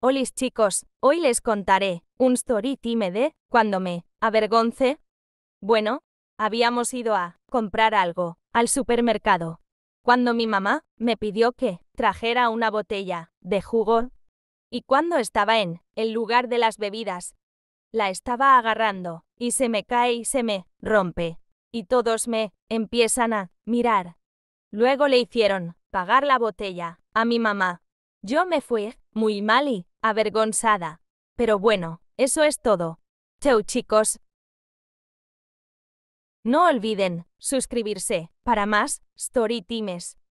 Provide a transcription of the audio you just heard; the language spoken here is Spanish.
¡Holis chicos, hoy les contaré un story time de cuando me avergoncé. Bueno, habíamos ido a comprar algo al supermercado. Cuando mi mamá me pidió que trajera una botella de jugo. Y cuando estaba en el lugar de las bebidas, la estaba agarrando y se me cae y se me rompe. Y todos me empiezan a mirar. Luego le hicieron pagar la botella a mi mamá. Yo me fui muy mal y avergonzada. Pero bueno, eso es todo. Chau chicos. No olviden suscribirse para más Story Times.